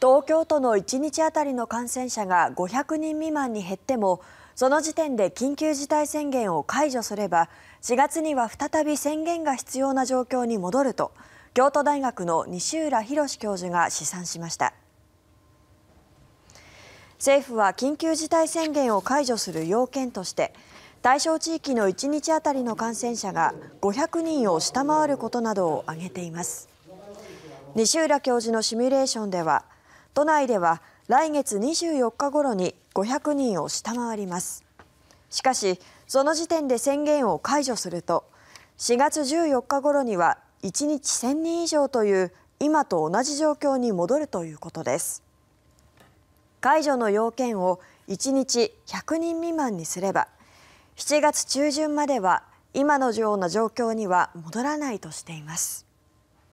東京都の1日当たりの感染者が500人未満に減ってもその時点で緊急事態宣言を解除すれば4月には再び宣言が必要な状況に戻ると京都大学の西浦博教授が試算しました政府は緊急事態宣言を解除する要件として対象地域の1日当たりの感染者が500人を下回ることなどを挙げています西浦教授のシミュレーションでは都内では来月24日頃に500人を下回りますしかし、その時点で宣言を解除すると4月14日頃には1日1000人以上という今と同じ状況に戻るということです解除の要件を1日100人未満にすれば7月中旬までは今のような状況には戻らないとしています。